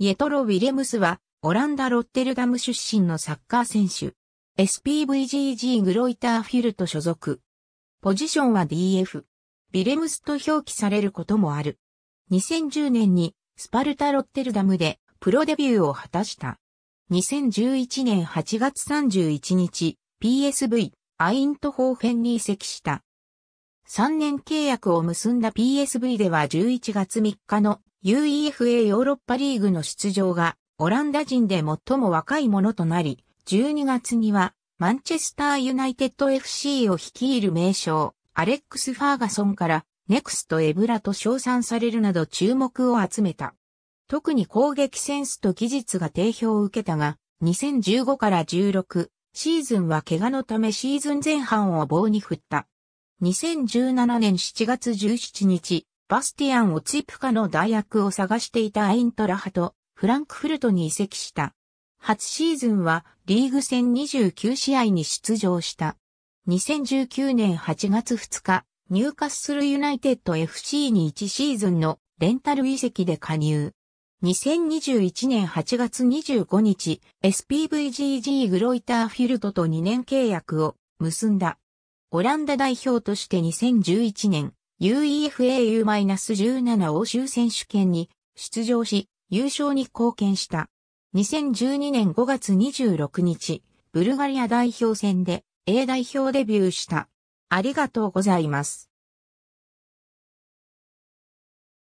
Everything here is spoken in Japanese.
イエトロ・ウィレムスは、オランダ・ロッテルダム出身のサッカー選手。SPVGG グロイターフィルト所属。ポジションは DF。ウィレムスと表記されることもある。2010年にスパルタ・ロッテルダムでプロデビューを果たした。2011年8月31日、PSV アイントホーフェンに移籍した。3年契約を結んだ PSV では11月3日の UEFA ヨーロッパリーグの出場がオランダ人で最も若いものとなり、12月にはマンチェスターユナイテッド FC を率いる名称アレックス・ファーガソンからネクスト・エブラと称賛されるなど注目を集めた。特に攻撃センスと技術が定評を受けたが、2015から16シーズンは怪我のためシーズン前半を棒に振った。2017年7月17日、バスティアン・オツィプカの代役を探していたアイントラハとフランクフルトに移籍した。初シーズンはリーグ戦29試合に出場した。2019年8月2日、ニューカッスルユナイテッド FC に1シーズンのレンタル移籍で加入。2021年8月25日、SPVGG グロイターフィルトと2年契約を結んだ。オランダ代表として2011年 UEFAU-17 欧州選手権に出場し、優勝に貢献した。2012年5月26日、ブルガリア代表戦で A 代表デビューした。ありがとうございます。